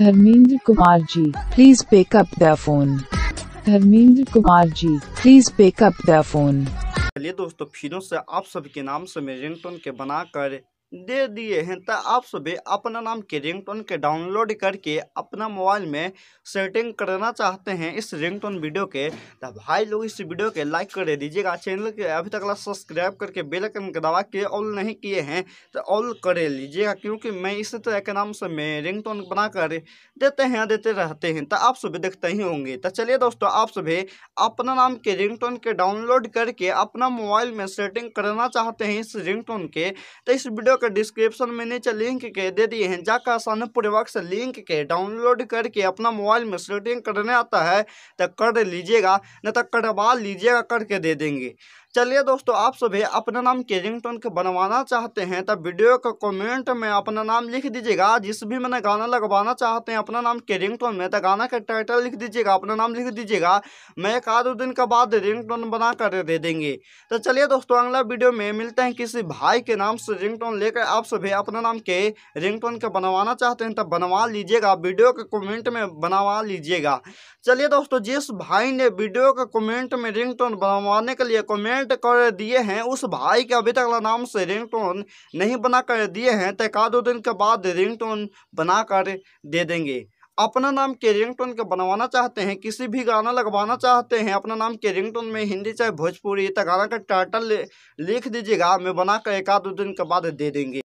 Dharmendra Kumar ji please pick up the phone Dharmendra Kumar ji please pick up the phone चलिए दोस्तों फिरों से आप सभी के नाम से मैं रिंगटोन के बनाकर दे दिए हैं तो आप सभी अपना नाम के रिंगटोन के डाउनलोड करके अपना मोबाइल में सेटिंग करना चाहते हैं इस रिंगटोन वीडियो के तो भाई लोग इस वीडियो के लाइक कर दीजिएगा चैनल के अभी तक सब्सक्राइब करके बेलकन का दबा के ऑल नहीं किए हैं तो ऑल कर लीजिएगा क्योंकि मैं इस तरह के नाम से मैं रिंग टोन बना कर देते हैं देते रहते हैं तो आप सभी देखते ही होंगे तो चलिए दोस्तों आप सभी अपना नाम के रिंग के डाउनलोड करके अपना मोबाइल में सेटिंग करना चाहते हैं इस रिंग के तो इस वीडियो के डिस्क्रिप्शन में नीचे लिंक के दे दिए हैं जाकर आसान पूर्वक से लिंक के डाउनलोड करके अपना मोबाइल में सेटिंग करने आता है तो कर लीजिएगा न तो करवा लीजिएगा करके दे देंगे चलिए दोस्तों आप सभी अपना नाम के रिंगटोन के बनवाना चाहते हैं तब वीडियो के कमेंट में अपना नाम लिख दीजिएगा जिस भी मैंने गाना लगवाना चाहते हैं अपना नाम के रिंगटोन में तो गाना का टाइटल लिख दीजिएगा अपना नाम लिख दीजिएगा मैं एक आधो दिन के बाद टोन बना कर दे देंगे तो चलिए दोस्तों अगला वीडियो में मिलते हैं किसी भाई के नाम से टोन लेकर आप सभी अपना नाम के टोन के बनवाना चाहते हैं तब बनवा लीजिएगा वीडियो के कमेंट में बनवा लीजिएगा चलिए दोस्तों जिस भाई ने वीडियो के कमेंट में टोन बनवाने के लिए कमेंट पेमेंट कर दिए हैं उस भाई के अभी तक नाम से रिंगटोन नहीं बना कर दिए हैं तो एक दो दिन के बाद रिंगटोन बना कर दे देंगे अपना नाम के रिंगटोन के बनवाना चाहते हैं किसी भी गाना लगवाना चाहते हैं अपना नाम के रिंगटोन में हिंदी चाहे भोजपुरी तो गाना का टाइटल लिख दीजिएगा मैं बना कर एक दो दिन के बाद दे देंगे